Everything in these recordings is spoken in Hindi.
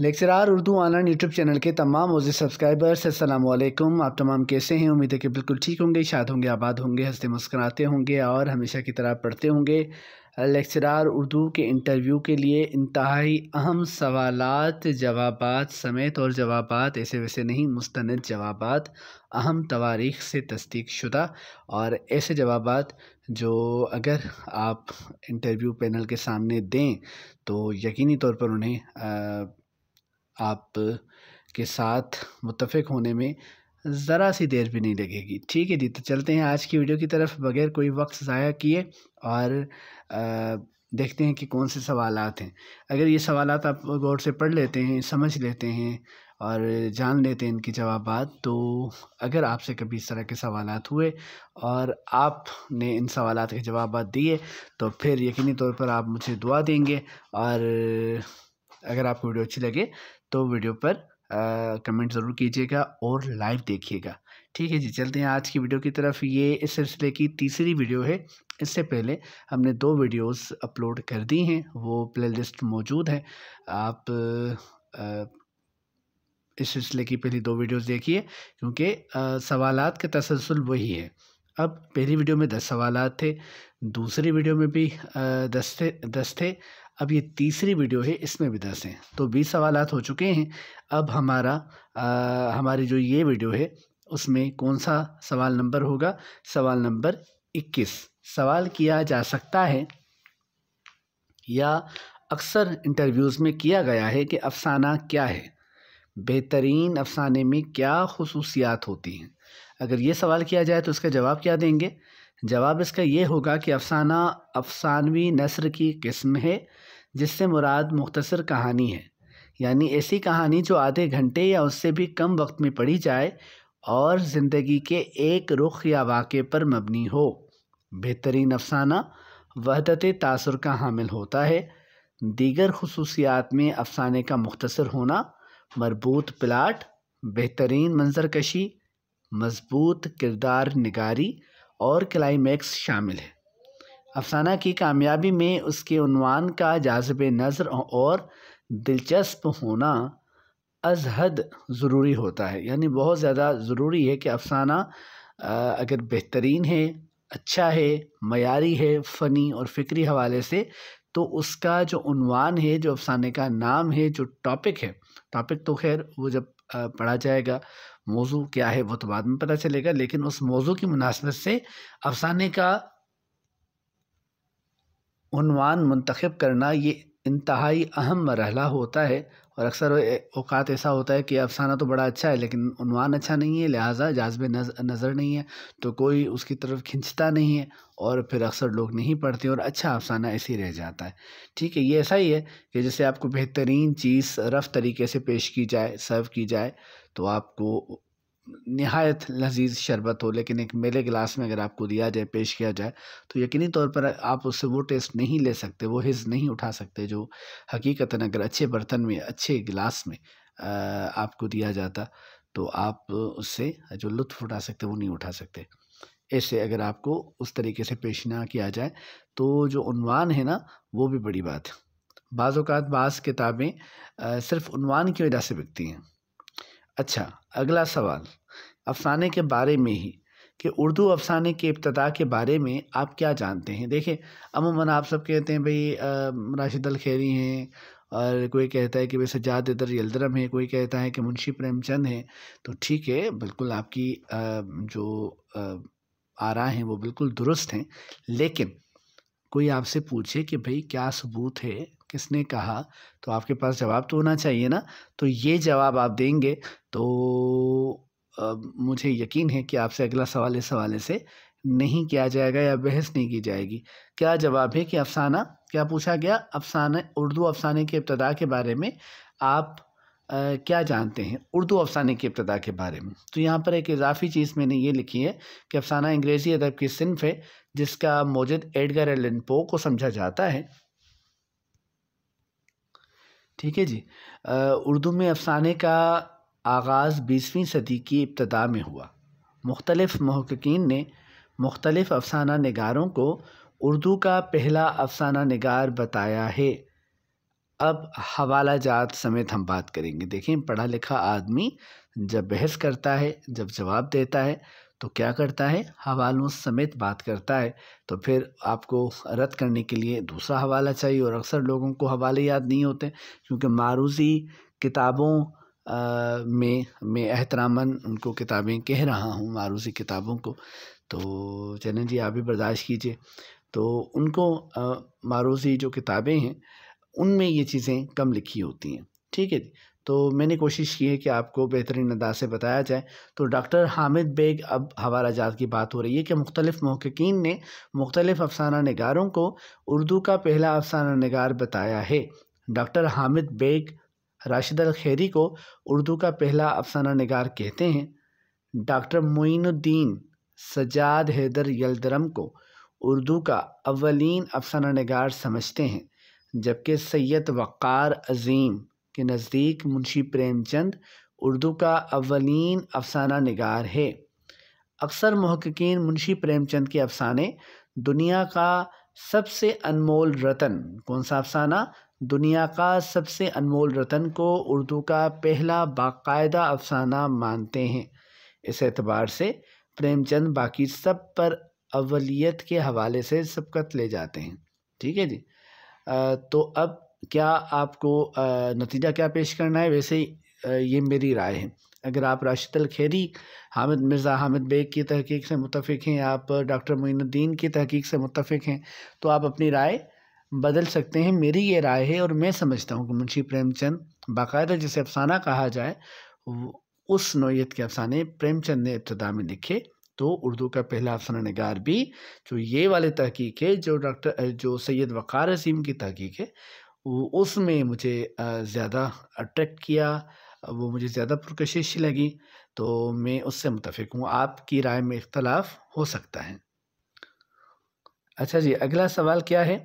lecturer Urdu online YouTube channel के तमाम मौजूद सब्सक्राइबर्स वालेकुम आप तमाम कैसे हैं उम्मीद है कि बिल्कुल ठीक होंगे शाद होंगे आबाद होंगे हंसते मुस्कराते होंगे और हमेशा की तरह पढ़ते होंगे लेक्चरार उर्दू के इंटरव्यू के लिए इंतहाई अहम सवाल जवाब समेत और जवाब ऐसे वैसे नहीं मुस्त जवाब अहम तवारीख से तस्दीक शुदा और ऐसे जवाब जो अगर आप इंटरव्यू पैनल के सामने दें तो यकीनी तौर पर उन्हें आप के साथ मुतफ़ होने में ज़रा सी देर भी नहीं लगेगी ठीक है जी तो चलते हैं आज की वीडियो की तरफ बगैर कोई वक्त ज़ाया किए और आ, देखते हैं कि कौन से सवाल हैं अगर ये सवाल आप गौर से पढ़ लेते हैं समझ लेते हैं और जान लेते हैं इनके जवाब तो अगर आपसे कभी इस तरह के सवाल हुए और आपने इन सवाल के जवाब दिए तो फिर यकीनी तौर पर आप मुझे दुआ देंगे और अगर आपको वीडियो अच्छी लगे तो वीडियो पर कमेंट ज़रूर कीजिएगा और लाइव देखिएगा ठीक है जी चलते हैं आज की वीडियो की तरफ ये इस सिलसिले की तीसरी वीडियो है इससे पहले हमने दो वीडियोस अपलोड कर दी हैं वो प्लेलिस्ट मौजूद है आप आ, इस सिलसिले की पहली दो वीडियोस देखिए क्योंकि सवालात का तसलसल वही है अब पहली वीडियो में दस सवाल थे दूसरी वीडियो में भी दस थे दस थे अब ये तीसरी वीडियो है इसमें भी दस हैं तो बीस सवाल हो चुके हैं अब हमारा आ, हमारी जो ये वीडियो है उसमें कौन सा सवाल नंबर होगा सवाल नंबर इक्कीस सवाल किया जा सकता है या अक्सर इंटरव्यूज़ में किया गया है कि अफसाना क्या है बेहतरीन अफसाने में क्या खसूसियात होती हैं अगर ये सवाल किया जाए तो इसका जवाब क्या देंगे जवाब इसका ये होगा कि अफसाना अफसानवी नसर की किस्म है जिससे मुराद मुख्तसर कहानी है यानी ऐसी कहानी जो आधे घंटे या उससे भी कम वक्त में पढ़ी जाए और ज़िंदगी के एक रुख या वाक़े पर मबनी हो बेहतरीन अफसाना वहदत तासर का हामिल होता है दीगर खसूसियात में अफसाने का मुख्तर होना मरबूत प्लाट बेहतरीन मंजरकशी मजबूत किरदार निगारी और क्लाइमैक्स शामिल है अफसाना की कामयाबी में उसके उनवान का जाजब नज़र और दिलचस्प होना अजहद ज़रूरी होता है यानी बहुत ज़्यादा ज़रूरी है कि अफसाना अगर बेहतरीन है अच्छा है मयारी है फ़नी और फ़िक्री हवाले से तो उसका जो उनवान है जो अफसाने का नाम है जो टॉपिक है टॉपिक तो खैर वो जब पढ़ा जाएगा मौजू क्या है वो तो बाद में पता चलेगा लेकिन उस मौजू की मुनासबत से अफसाने का उनवान मंतखब करना ये इंतहाई अहम मरहला होता है और अक्सर अवकात ऐसा होता है कि अफसाना तो बड़ा अच्छा है लेकिन उनवान अच्छा नहीं है लिहाजा जाजब नज़र नहीं है तो कोई उसकी तरफ खिंचता नहीं है और फिर अक्सर लोग नहीं पढ़ते और अच्छा अफसाना ऐसे ही रह जाता है ठीक है ये ऐसा ही है कि जैसे आपको बेहतरीन चीज़ रफ़ तरीके से पेश की जाए सर्व की जाए तो आपको नहायत लजीज शरबत हो लेकिन एक मेले गिलास में अगर आपको दिया जाए पेश किया जाए तो यकीनी तौर पर आप उससे वो टेस्ट नहीं ले सकते वो हिज़ नहीं उठा सकते जो हकीकता अगर अच्छे बर्तन में अच्छे गिलास में आपको दिया जाता तो आप उससे जो लुत्फ़ उठा सकते वो नहीं उठा सकते ऐसे अगर आपको उस तरीके से पेश ना किया जाए तो जो उनवान है ना वो भी बड़ी बात है बाज़ात बाज़ किताबें सिर्फ उनवान की वजह से बिकती हैं अच्छा अगला सवाल अफसाने के बारे में ही कि उर्दू अफसाने के इब्तदा के बारे में आप क्या जानते हैं देखें अमूमन आप सब कहते हैं भाई राशिद अल खैरी हैं और कोई कहता है कि भाई सजाद इधर यलदरम है कोई कहता है कि मुंशी प्रेमचंद हैं तो ठीक है बिल्कुल आपकी जो आरा हैं वो बिल्कुल दुरुस्त हैं लेकिन कोई आपसे पूछे कि भाई क्या सबूत है किसने कहा तो आपके पास जवाब तो होना चाहिए ना तो ये जवाब आप देंगे तो मुझे यकीन है कि आपसे अगला सवाल इस हवाले से नहीं किया जाएगा या बहस नहीं की जाएगी क्या जवाब है कि अफसाना क्या पूछा गया अफसाना उर्दू अफसाने के इब्तदा के बारे में आप आ, क्या जानते हैं उर्दू अफसाने की इब्तदा के बारे में तो यहाँ पर एक इजाफी चीज़ मैंने ये लिखी है कि अफसाना अंग्रेज़ी अदब की सिनफ है जिसका मौजूद एडगर एलन पो को समझा जाता है ठीक है जी उर्दू में अफसाने का आगाज़ बीसवीं सदी की इब्तदा में हुआ मुख्तलफ़ महक्कीन ने मुख्तलफ़ अफसाना नगारों को उर्दू का पहला अफसाना नगार बताया है अब हवाला जात समेत हम बात करेंगे देखें पढ़ा लिखा आदमी जब बहस करता है जब जवाब देता है तो क्या करता है हवालों समेत बात करता है तो फिर आपको रद्द करने के लिए दूसरा हवाला चाहिए और अक्सर लोगों को हवाले याद नहीं होते क्योंकि मारूजी किताबों में मैं एहतरामन उनको किताबें कह रहा हूँ मारूसी किताबों को तो चलें जी आप भी बर्दाश्त कीजिए तो उनको मारूसी जो किताबें हैं उनमें ये चीज़ें कम लिखी होती हैं ठीक है जी तो मैंने कोशिश की है कि आपको बेहतरीन अंदाज से बताया जाए तो डॉक्टर हामिद बेग अब हवाला जात की बात हो रही है कि मुख्तलिफ़ महकिन ने मुख्तलिफ़ अफसाना नगारों को उर्दू का पहला अफसाना नगार बताया है डॉक्टर हामिद बेग राशिद अल खैरी को उर्दू का पहला अफसाना नगार कहते हैं डॉक्टर मोइनुद्दीन सजाद हैदर यलदरम को उर्दू का अवलिन अफसाना नगार समझते हैं जबकि सैयद वक़ार अजीम के नज़दीक मुंशी प्रेमचंद उर्दू का अवलिन अफसाना नगार है अक्सर महक्कीन मुंशी प्रेमचंद के अफसाने दुनिया का सबसे अनमोल रतन कौन सा अफसाना दुनिया का सबसे अनमोल रतन को उर्दू का पहला बाकायदा अफसाना मानते हैं इस एतबार से प्रेमचंद बाकी सब पर अवलियत के हवाले से सबकत ले जाते हैं ठीक है जी आ, तो अब क्या आपको नतीजा क्या पेश करना है वैसे ही ये मेरी राय है अगर आप राशिद अलखेरी हामिद मिर्ज़ा हामिद बेग की तहकीक से मुतफ़ हैं आप डॉक्टर मोइनुद्दीन की तहकीक से मुतफिक हैं तो आप अपनी राय बदल सकते हैं मेरी ये राय है और मैं समझता हूँ कि मुंशी प्रेमचंद बाकायदा जिसे अफसाना कहा जाए उस नोयत के अफसाने प्रेमचंद ने इब्तदा में लिखे तो उर्दू का पहला अफसाना नगार भी जो ये वाले तहकीक है जो डॉक्टर जो सैयद वक़ार असीम की तहकीक है उसमें मुझे ज़्यादा अट्रैक्ट किया वो मुझे ज़्यादा पुरकशिश लगी तो मैं उससे मुतफिक हूँ आपकी राय में इख्तलाफ हो सकता है अच्छा जी अगला सवाल क्या है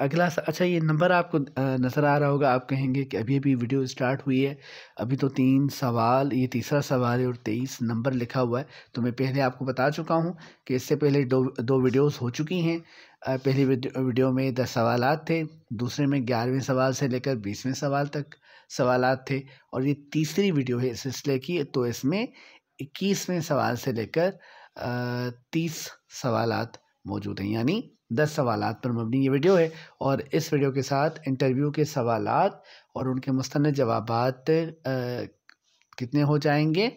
अगला अच्छा ये नंबर आपको नज़र आ रहा होगा आप कहेंगे कि अभी अभी वीडियो स्टार्ट हुई है अभी तो तीन सवाल ये तीसरा सवाल है और तेईस नंबर लिखा हुआ है तो मैं पहले आपको बता चुका हूँ कि इससे पहले दो दो वीडियोस हो चुकी हैं पहली वीडियो में दस सवाल थे दूसरे में ग्यारहवें सवाल से लेकर बीसवें सवाल तक सवाल थे और ये तीसरी वीडियो है इस सिलसिले की तो इसमें इक्कीसवें सवाल से लेकर तीस सवाल मौजूद हैं यानी दस सवाल पर मबनी ये वीडियो है और इस वीडियो के साथ इंटरव्यू के सवाल और उनके मुस्ंद जवाब कितने हो जाएंगे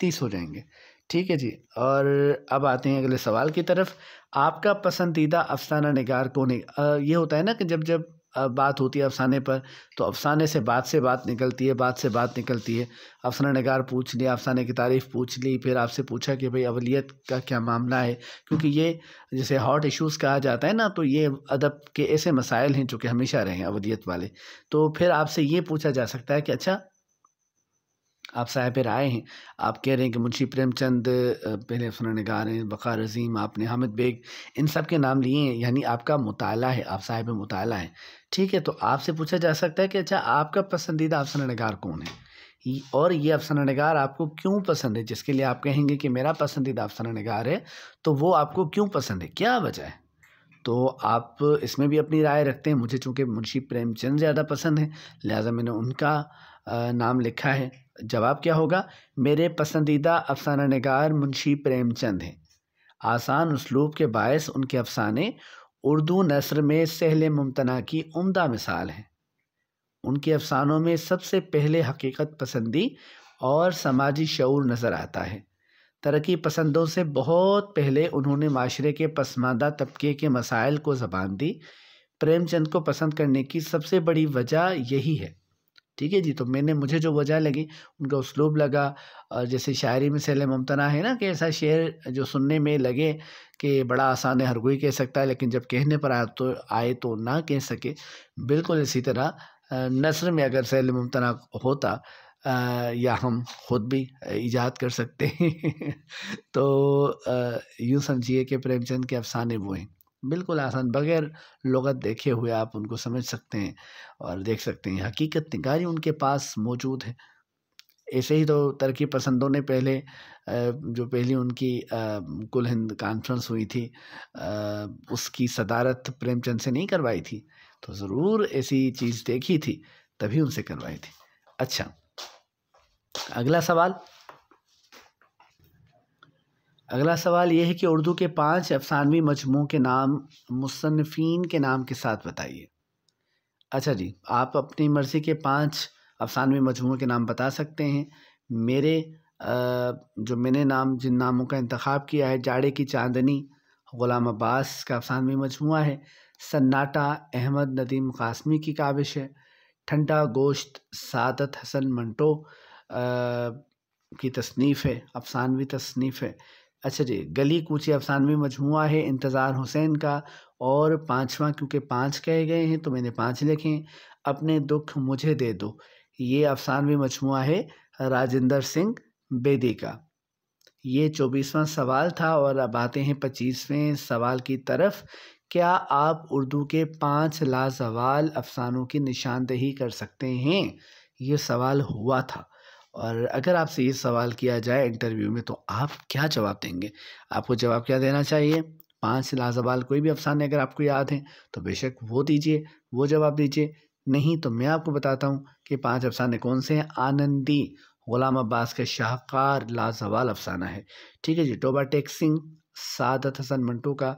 तीस हो जाएंगे ठीक है जी और अब आते हैं अगले सवाल की तरफ आपका पसंदीदा अफसाना निगार कौन है ये होता है ना कि जब जब अब बात होती है अफसाने पर तो अफसाने से बात से बात निकलती है बात से बात निकलती है अफसाना नगार पूछ लिया अफसाने की तारीफ़ पूछ ली फिर आपसे पूछा कि भाई अवलियत का क्या मामला है क्योंकि ये जैसे हॉट इश्यूज़ कहा जाता है ना तो ये अदब के ऐसे मसाइल हैं जो कि हमेशा रहे हैं अवलियत वाले तो फिर आपसे ये पूछा जा सकता है कि अच्छा आप साहब आए हैं आप कह रहे हैं कि मुंशी प्रेमचंद पहले फना नगार हैं बकार अजीम आपने हामिद बेग इन सब के नाम लिए हैं यानी आपका मुताल है आप साहिब मुताल हैं ठीक है तो आपसे पूछा जा सकता है कि अच्छा आपका पसंदीदा अफसाना नगार कौन है और ये अफसाना नगार आपको क्यों पसंद है जिसके लिए आप कहेंगे कि मेरा पसंदीदा अफसाना नगार है तो वो आपको क्यों पसंद है क्या वजह है तो आप इसमें भी अपनी राय रखते हैं मुझे चूँकि मुंशी प्रेमचंद ज़्यादा पसंद है लिहाजा मैंने उनका नाम लिखा है जवाब क्या होगा मेरे पसंदीदा अफसाना नगार मुंशी प्रेमचंद हैं आसान उसलूब के बायस उनके अफसाने उर्दू नसर में सहल मुमतना की उम्दा मिसाल हैं उनके अफसानों में सबसे पहले हकीकत पसंदी और समाजी शूर नज़र आता है तरक्की पसंदों से बहुत पहले उन्होंने माशरे के पसमानदा तबके के मसाइल को जबान दी प्रेमचंद को पसंद करने की सबसे बड़ी वजह यही है ठीक है जी तो मैंने मुझे जो वजह लगी उनका उसलूब लगा और जैसे शायरी में सैल मुमतना है ना कि ऐसा शेर जो सुनने में लगे कि बड़ा आसान है हर कोई कह सकता है लेकिन जब कहने पर आए तो आए तो ना कह सके बिल्कुल इसी तरह नसर में अगर सैल ममतना होता आ, या हम खुद भी ईजाद कर सकते हैं तो यूँ समझिए कि प्रेमचंद के अफसाने वो हैं बिल्कुल आसान बगैर लगत देखे हुए आप उनको समझ सकते हैं और देख सकते हैं हकीकत निगारी उनके पास मौजूद है ऐसे ही तो तरक्की पसंदों ने पहले जो पहली उनकी कुल हिंद कॉन्फ्रेंस हुई थी उसकी सदारत प्रेमचंद से नहीं करवाई थी तो ज़रूर ऐसी चीज़ देखी थी तभी उनसे करवाई थी अच्छा अगला सवाल अगला सवाल यह है कि उर्दू के पांच अफसानवी मजमू के नाम मुसनफ़ीन के नाम के साथ बताइए अच्छा जी आप अपनी मर्ज़ी के पांच अफसानवी मजमू के नाम बता सकते हैं मेरे जो मैंने नाम जिन नामों का इंतखब किया है जाड़े की चांदनी ग़ुलाम अब्बास का अफसानवी मजमू है सन्नाटा अहमद नदीम कासमी की काविश है ठंडा गोश्त सादत हसन मंटो की तसनीफ़ है अफसानवी तसनीफ़ है अच्छा जी गली कूची अफसानवी मजमुआ है इंतज़ार हुसैन का और पाँचवा क्योंकि पाँच कहे गए हैं तो मैंने पाँच लिखे हैं अपने दुख मुझे दे दो ये अफसानवी मजमुआ है राजेंद्र सिंह बेदी का ये चौबीसवां सवाल था और अब आते हैं पच्चीसवें सवाल की तरफ क्या आप उर्दू के पांच लाजवाल अफसानों की निशानदेही कर सकते हैं ये सवाल हुआ था और अगर आपसे ये सवाल किया जाए इंटरव्यू में तो आप क्या जवाब देंगे आपको जवाब क्या देना चाहिए पाँच लाजवाल कोई भी अफसाने अगर आपको याद हैं तो बेशक वो दीजिए वो जवाब दीजिए नहीं तो मैं आपको बताता हूँ कि पांच अफसाने कौन से हैं आनंदी गुलाम अब्बास का शाहकार लाजवाल अफसाना है ठीक है जी टोबा टेक सिंह सादत हसन मंटू का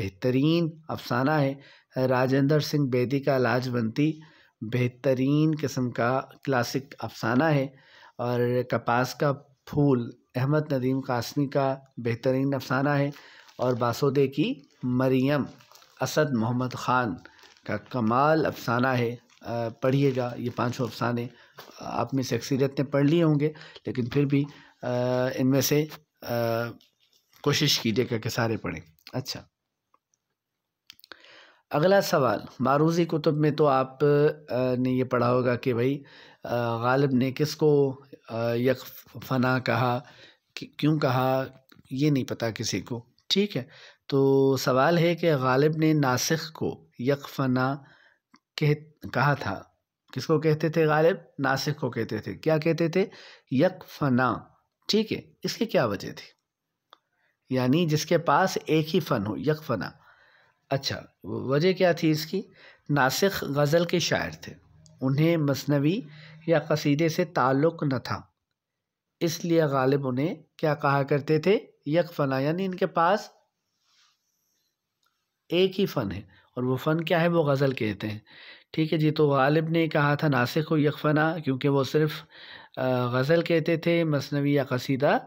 बेहतरीन अफसाना है राजेंद्र सिंह बेदी का लाजवंती बेहतरीन किस्म का क्लासिक अफसाना है और कपास का फूल अहमद नदीम कासमी का बेहतरीन अफसाना है और बासुदे की मरियम असद मोहम्मद ख़ान का कमाल अफसाना है पढ़िएगा ये पांचों अफसाने आप में से अक्सरियत ने पढ़ लिए होंगे लेकिन फिर भी इनमें से कोशिश कीजिएगा कि सारे पढ़ें अच्छा अगला सवाल मारूजी कुतुब में तो आप ने ये पढ़ा होगा कि भाई गालिब ने किसको यक फ़ना कहा क्यों कहा ये नहीं पता किसी को ठीक है तो सवाल है कि गालिब ने नासिक को यक फ़ना कह कहा था किसको कहते थे गालिब नासिक को कहते थे क्या कहते थे यक फ़ना ठीक है इसकी क्या वजह थी यानी जिसके पास एक ही फ़न हो यक फ़ना अच्छा वजह क्या थी इसकी नासिक गज़ल के शायर थे उन्हें मसनवी या कसीदे से ताल्लुक़ न था इसलिए गालिब उन्हें क्या कहा करते थे यक फ़ना यानी इनके पास एक ही फ़न है और वो फ़न क्या है वो गज़ल कहते हैं ठीक है जी तो गालिब ने कहा था नासिक को फना क्योंकि वो सिर्फ़ गज़ल कहते थे मसनवी या कसीदा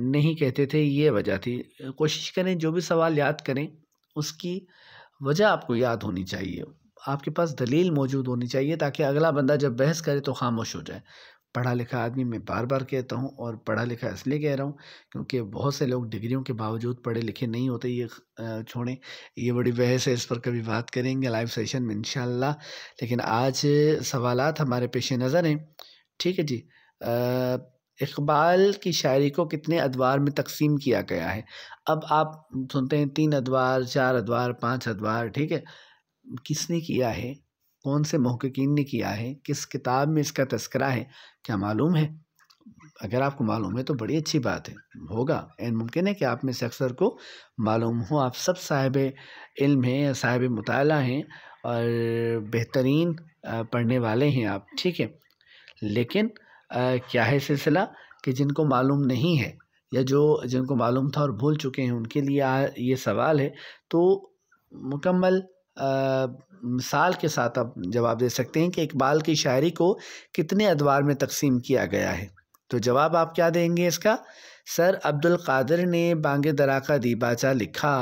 नहीं कहते थे ये वजह थी कोशिश करें जो भी सवाल याद करें उसकी वजह आपको याद होनी चाहिए आपके पास दलील मौजूद होनी चाहिए ताकि अगला बंदा जब बहस करे तो खामोश हो जाए पढ़ा लिखा आदमी मैं बार बार कहता हूँ और पढ़ा लिखा इसलिए कह रहा हूँ क्योंकि बहुत से लोग डिग्रियों के बावजूद पढ़े लिखे नहीं होते ये छोड़ें ये बड़ी बहस है इस पर कभी बात करेंगे लाइव सेशन में इन लेकिन आज सवाल हमारे पेश नज़र हैं ठीक है जी इकबाल की शायरी को कितने अदवार में तकसीम किया गया है अब आप सुनते हैं तीन अदवार चार अदवार पाँच अदवार ठीक है किसने किया है कौन से महक़िन ने किया है किस किताब में इसका तस्करा है क्या मालूम है अगर आपको मालूम है तो बड़ी अच्छी बात है होगा एंड मुमकिन है कि आप में से अक्सर को मालूम हो आप सब साहिब इल्म हैं साहिब मताल हैं और बेहतरीन पढ़ने वाले हैं आप ठीक है लेकिन आ, क्या है सिलसिला कि जिनको मालूम नहीं है या जो जिनको मालूम था और भूल चुके हैं उनके लिए ये सवाल है तो मुकम्मल मिसाल के साथ आप जवाब दे सकते हैं कि इकबाल की शायरी को कितने अदवार में तकसीम किया गया है तो जवाब आप क्या देंगे इसका सर अब्दुल कादर ने बांगे दरा का दीबाचा लिखा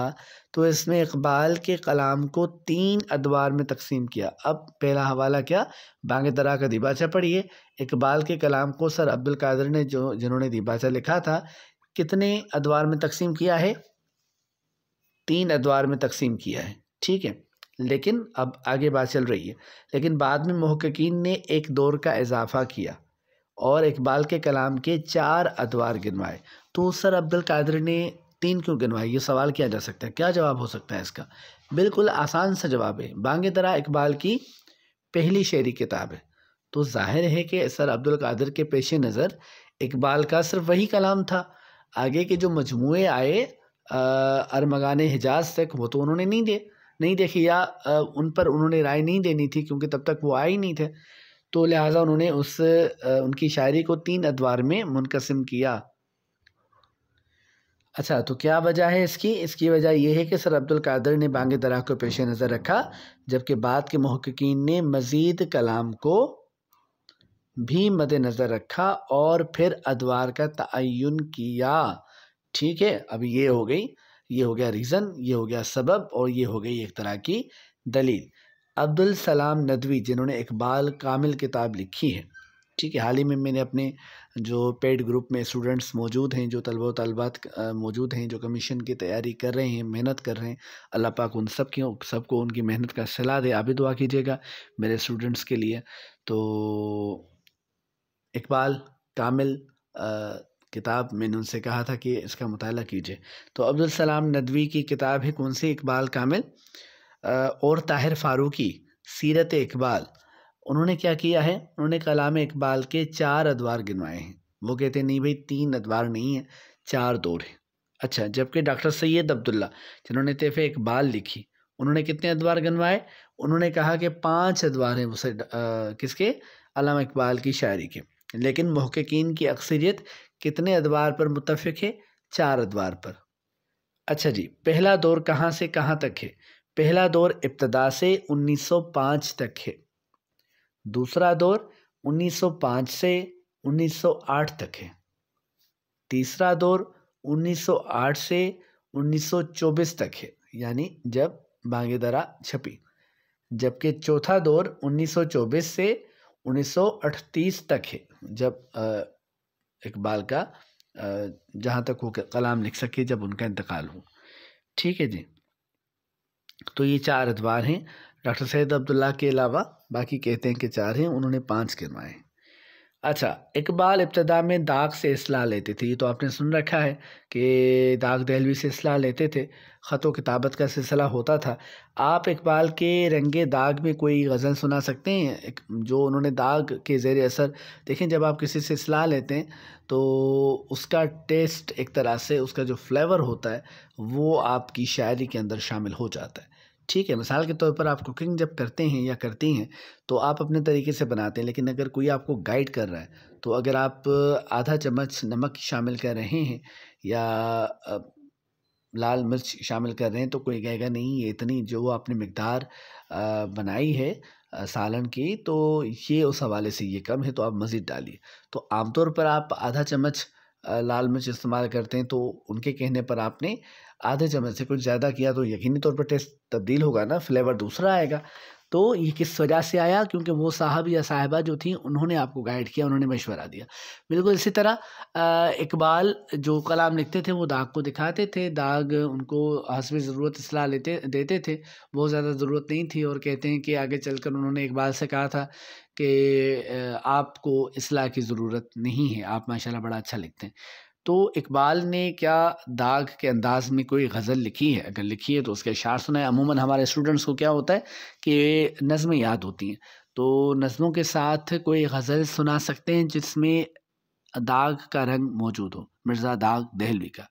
तो इसमें इकबाल के कलाम को तीन अदवार में तकसीम किया अब पहला हवाला क्या बांगे दरा का दीबाचा पढ़िए इकबाल के कलाम को सर अब्दुल कादर ने जो जिन्होंने दीबाचा लिखा था कितने अदवार में तकसीम किया है तीन अदवार में तकसीम किया है ठीक है लेकिन अब आगे बात चल रही है लेकिन बाद में महक्कीन ने एक दौर का इजाफा किया और इकबाल के कलाम के चार अदवार गिनवाए तो सर अब्दुल कादर ने तीन क्यों गिनवाए ये सवाल किया जा सकता है क्या जवाब हो सकता है इसका बिल्कुल आसान सा जवाब है बांगे तरह इकबाल की पहली शेरी किताब है तो जाहिर है कि सर अब्दुल कादर के पेश नज़र इकबाल का सिर्फ वही कलाम था आगे के जो मजमू आए अरमगान हिजाज तक वो तो उन्होंने नहीं दिए नहीं देखी या उन पर उन्होंने राय नहीं देनी थी क्योंकि तब तक वो आए ही नहीं थे तो लिहाजा उन्होंने उस उनकी शायरी को तीन अदवार में मुनकसम किया अच्छा तो क्या वजह है इसकी इसकी वजह यह है कि सर अब्दुल कादर ने बांग दरा को पेश नज़र रखा जबकि बाद के महक्कीन ने मज़ीद कलाम को भी मद नज़र रखा और फिर अदवार का तयन किया ठीक है अब ये हो गई ये हो गया रीज़न ये हो गया सबब और ये हो गई एक तरह की दलील अब्दुल सलाम नदवी जिन्होंने इकबाल कामिल किताब लिखी है ठीक है हाल ही में मैंने अपने जो पेड ग्रुप में स्टूडेंट्स मौजूद हैं जो तलबा तलबात मौजूद हैं जो कमीशन की तैयारी कर रहे हैं मेहनत कर रहे हैं अल्लाह पाक उन सब की सबको उनकी मेहनत का सलाह दे आप भी दुआ कीजिएगा मेरे स्टूडेंट्स के लिए तो इकबाल कामिल किताब मैंने उनसे कहा था कि इसका मुताल कीजिए तो अब्दुलसलाम नदवी की किताब है कौन सी इकबाल कामिल और ताहिर फ़ारूकी सीरत इकबाल उन्होंने क्या किया है उन्होंने कलाम इकबाल के चार अदवार गिनवाए हैं वो कहते नहीं भाई तीन अदवार नहीं है चार दौर हैं अच्छा जबकि डॉक्टर सैयद अब्दुल्ला जिन्होंने तेफ़ इकबाल लिखी उन्होंने कितने अदवार गनवाए उन्होंने कहा कि पाँच अदवार हैं उसे किसके इकबाल की शायरी के लेकिन महक़िन की अक्सरियत कितने अदवार पर मुतफ़ है चार अदवार पर अच्छा जी पहला दौर कहाँ से कहाँ तक है पहला दौर इब्तदा से 1905 तक है दूसरा दौर 1905 से 1908 तक है तीसरा दौर 1908 से 1924 तक है यानी जब भागीदारा छपी जबकि चौथा दौर 1924 से 1938 तक है जब इकबाल का जहाँ तक वो कलाम लिख सके जब उनका इंतकाल हो ठीक है जी तो ये चार अदवार हैं डॉक्टर सैद अब्दुल्ला के अलावा बाकी कहते हैं कि चार हैं उन्होंने पांच गिनवाए हैं अच्छा इकबाल इब्तदा में दाग से असलाह लेते थे ये तो आपने सुन रखा है कि दाग दहलवी से असलाह लेते थे ख़त व किताबत का सिलसिला होता था आप इकबाल के रंगे दाग में कोई गज़ल सुना सकते हैं जो उन्होंने दाग के ज़ेर असर देखें जब आप किसी से असलाह लेते हैं तो उसका टेस्ट एक तरह से उसका जो फ्लेवर होता है वो आपकी शायरी के अंदर शामिल हो जाता है ठीक है मिसाल के तौर पर आप कुकिंग जब करते हैं या करती हैं तो आप अपने तरीके से बनाते हैं लेकिन अगर कोई आपको गाइड कर रहा है तो अगर आप आधा चम्मच नमक शामिल कर रहे हैं या लाल मिर्च शामिल कर रहे हैं तो कोई कहेगा नहीं ये इतनी जो आपने मकदार बनाई है सालन की तो ये उस हवाले से ये कम है तो आप मज़ीद डालिए तो आमतौर पर आप आधा चम्मच लाल मिर्च इस्तेमाल करते हैं तो उनके कहने पर आपने आधे चम्मच से कुछ ज़्यादा किया तो यकीनी तौर पर टेस्ट तब्दील होगा ना फ्लेवर दूसरा आएगा तो ये किस वजह से आया क्योंकि वो साहब या साहिबा जो थी उन्होंने आपको गाइड किया उन्होंने मशवरा दिया बिल्कुल इसी तरह इकबाल जो कलाम लिखते थे वो दाग को दिखाते थे दाग उनको हसब ज़रूरत असलाह लेते देते थे बहुत ज़्यादा ज़रूरत नहीं थी और कहते हैं कि आगे चल कर उन्होंने इकबाल से कहा था कि आपको असलाह की ज़रूरत नहीं है आप माशाला बड़ा अच्छा लिखते हैं तो इकबाल ने क्या दाग के अंदाज़ में कोई गज़ल लिखी है अगर लिखी है तो उसके अशार सुनाए अमूमन हमारे स्टूडेंट्स को क्या होता है कि नज़में याद होती हैं तो नज़मों के साथ कोई गज़ल सुना सकते हैं जिसमें दाग का रंग मौजूद हो मिर्ज़ा दाग दहलवी का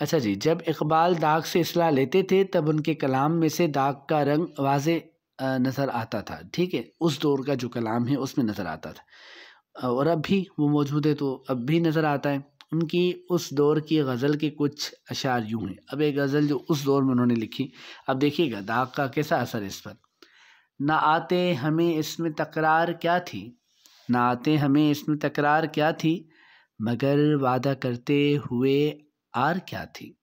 अच्छा जी जब इकबाल दाग से असलाह लेते थे तब उनके कलाम में से दाग का रंग वाज नज़र आता था ठीक है उस दौर का जो कलाम है उसमें नज़र आता था और अब भी वो मौजूद है तो अब भी नज़र आता है उनकी उस दौर की गज़ल के कुछ अशार यूँ हैं अब एक गज़ल जो उस दौर में उन्होंने लिखी अब देखिएगा दाग का कैसा असर इस पर ना आते हमें इसमें तकरार क्या थी ना आते हमें इसमें तकरार क्या थी मगर वादा करते हुए आर क्या थी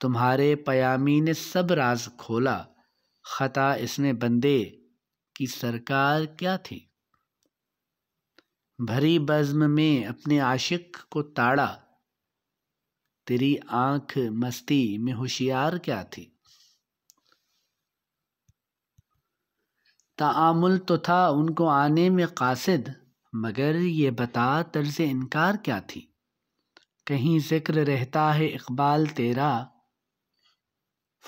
तुम्हारे पयामी ने सब राज खोला ख़ता इसमें बंदे की सरकार क्या थी भरी बज़्म में अपने आशिक को ताड़ा तेरी आंख मस्ती में होशियार क्या थी तामुल तो था उनको आने में कासिद मगर ये बता तर्ज इनकार क्या थी कहीं जिक्र रहता है इकबाल तेरा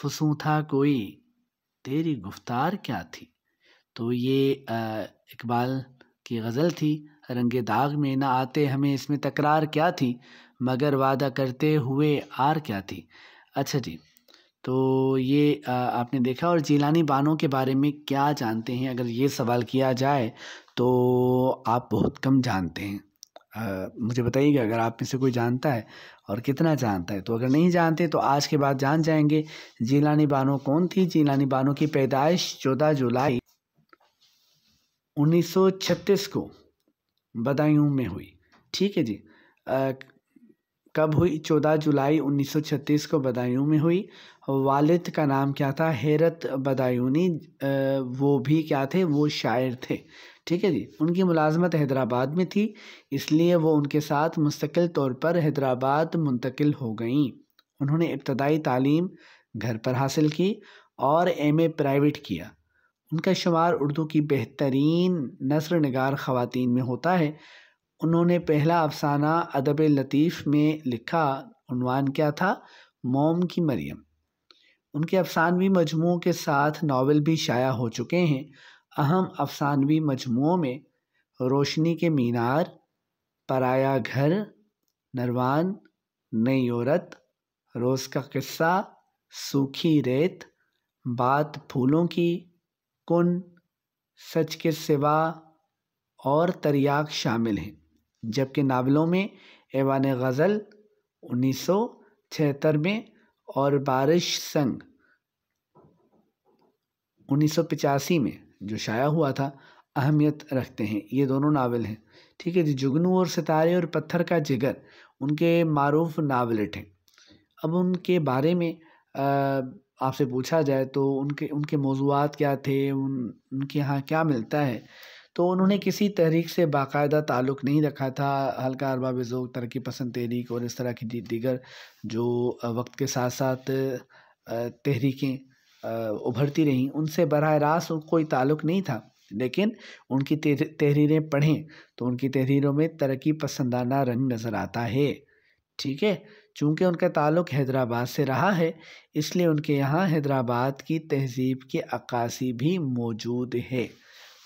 फसू था कोई तेरी गुफ्तार क्या थी तो ये इकबाल की गज़ल थी रंगे दाग में ना आते हमें इसमें तकरार क्या थी मगर वादा करते हुए आर क्या थी अच्छा जी तो ये आपने देखा और जीलानी बानों के बारे में क्या जानते हैं अगर ये सवाल किया जाए तो आप बहुत कम जानते हैं आ, मुझे बताइएगा अगर आप में से कोई जानता है और कितना जानता है तो अगर नहीं जानते तो आज के बाद जान जाएंगे जीलानी बानो कौन थी जीलानी बानो की पैदाइश चौदह जुलाई 1936 को बदायूं में हुई ठीक है जी कब हुई चौदह जुलाई उन्नीस सौ छत्तीस को बदायूं में हुई वालिद का नाम क्या था हैरत बदायूनी वो भी क्या थे वो शायर थे ठीक है जी उनकी मुलाजमत हैदराबाद में थी इसलिए वो उनके साथ मुस्तकिल तौर पर हैदराबाद मुंतकिल हो गईं उन्होंने इब्तदाई तालीम घर पर हासिल की और एम ए प्राइवेट किया उनका शुमार उर्दू की बेहतरीन नसर नगार ख़वान में होता है उन्होंने पहला अफसाना अदब लतीफ़ में लिखा उनवान क्या था मोम की मरियम उनके अफसानवी मजमू के साथ नावल भी शाया हो चुके हैं अहम अफसानवी मजमुओं में रोशनी के मीनार पराया घर नरवान नई औरत रोज़ का किस्सा सूखी रेत बात फूलों की कुन सच के सिवा और तरियाक शामिल हैं जबकि नावलों में ऐवान गज़ल उन्नीस सौ छिहत्तर में और बारिश संग उन्नीस सौ पचासी में जो शाया हुआ था अहमियत रखते हैं ये दोनों नावल हैं ठीक है जी जुगनू और सितारे और पत्थर का जिगर उनके मरूफ नावलेट हैं अब उनके बारे में आपसे पूछा जाए तो उनके उनके मौजूद क्या थे उन उनके यहाँ क्या मिलता है तो उन्होंने किसी तहरीक से बाकायदा ताल्लुक़ नहीं रखा था हल्का अरबाब बेजो तरक्की पसंद तहरीक और इस तरह की दीगर जो वक्त के साथ साथ तहरीकें उभरती रहीं उनसे बरह रास्त कोई ताल्लुक़ नहीं था लेकिन उनकी तहरीरें पढ़ें तो उनकी तहरीरों में तरक्की पसंदाना रंग नज़र आता है ठीक है चूँकि उनका ताल्लुक़ हैदराबाद से रहा है इसलिए उनके यहाँ हैदराबाद की तहज़ीब की अक्सी भी मौजूद है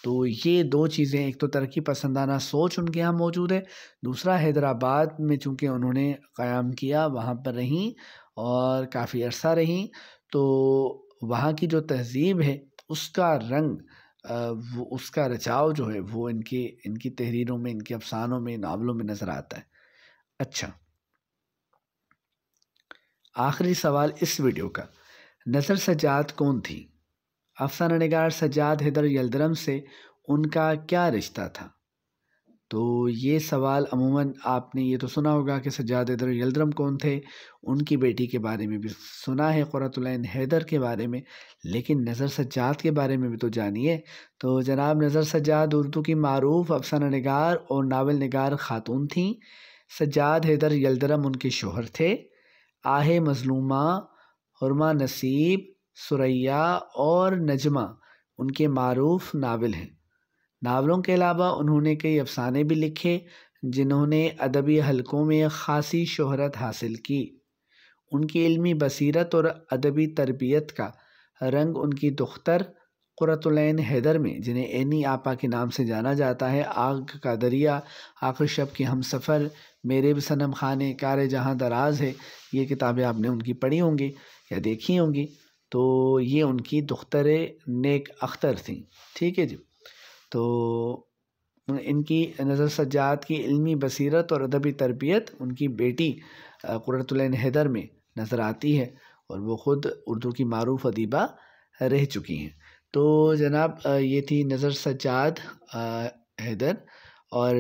तो ये दो चीज़ें एक तो तरक्की पसंदाना सोच उनके यहाँ मौजूद है दूसरा हैदराबाद में चूँकि उन्होंने क़्याम किया वहाँ पर रहीं और काफ़ी अरसा रहीं तो वहाँ की जो तहज़ीब है उसका रंग वो उसका रचाव जो है वो इनके इनकी तहरीरों में इनके अफसानों में नावलों में नज़र आता है अच्छा आखिरी सवाल इस वीडियो का नसर सजाद कौन थी अफसाना नगार सजाद हैदर यलदरम से उनका क्या रिश्ता था तो ये सवाल अमूमन आपने ये तो सुना होगा कि सजाद हैदर यलदरम कौन थे उनकी बेटी के बारे में भी सुना है क़ुरतुल्लान हैदर के बारे में लेकिन नज़र सजाद के बारे में भी तो जानिए तो जनाब नज़र सजाद उर्दू की मरूफ़ अफसाना नगार और नावल नगार ख़ातून थीं सजाद हैदर यलदरम उनके शोहर थे आहे मज़लूमा हुरमा नसीब सुरैया और नजमा उनके मरूफ नावल हैं नावलों के अलावा उन्होंने कई अफ़साने भी लिखे जिन्होंने अदबी हलकों में ख़ासी शहरत हासिल की उनकी इल्मी बसीरत और अदबी तरबियत का रंग उनकी दुख्तर क़ुरतुलैन हैदर में जिन्हें एनी आपा के नाम से जाना जाता है आग का दरिया आखिर शब की हम सफ़र मेरे भी सनम खाने कार जहाँ दराज है ये किताबें आपने उनकी पढ़ी होंगी या देखी होंगी तो ये उनकी दुख्तर नेक अख्तर थी ठीक है जी तो इनकी नज़र सज्जात की इल्मी बसीरत और अदबी तरबियत उनकी बेटी क़ुरतुलैन हैदर में नज़र आती है और वो ख़ुद उर्दू की मरूफ अदीबा रह चुकी हैं तो जनाब ये थी नज़र सज्जाद हैदर और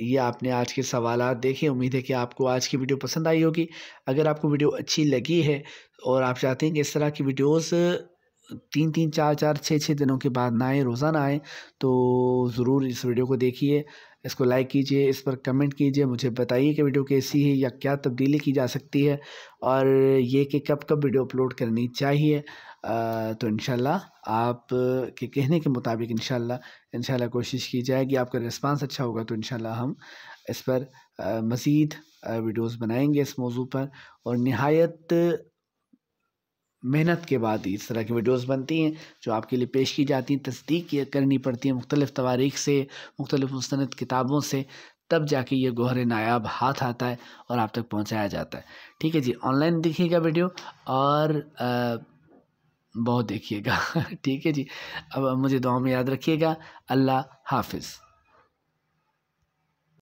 ये आपने आज के सवाल देखे उम्मीद है कि आपको आज की वीडियो पसंद आई होगी अगर आपको वीडियो अच्छी लगी है और आप चाहते हैं कि इस तरह की वीडियोस तीन तीन चार चार छः छः दिनों के बाद ना आए रोज़ाना आए तो ज़रूर इस वीडियो को देखिए इसको लाइक कीजिए इस पर कमेंट कीजिए मुझे बताइए कि वीडियो कैसी है या क्या तब्दीली की जा सकती है और ये कि कब कब वीडियो अपलोड करनी चाहिए तो इन आप के कहने के मुताबिक इन इन कोशिश की जाएगी आपका रिस्पांस अच्छा होगा तो इन हम इस पर मज़ीद वीडियोस बनाएंगे इस मौजू पर और नहायत मेहनत के बाद इस तरह की वीडियोस बनती हैं जो आपके लिए पेश की जाती हैं तस्दीक करनी पड़ती है मुख्तलिफ़ तवारीख से मुख्तलिफ़ मुस्ंद किताबों से तब जाके ये गोहर नायाब हाथ आता है और आप तक पहुंचाया जाता है ठीक है जी ऑनलाइन देखिएगा वीडियो और आ, बहुत देखिएगा ठीक है जी अब मुझे दुआ में याद रखिएगा अल्लाह हाफिज़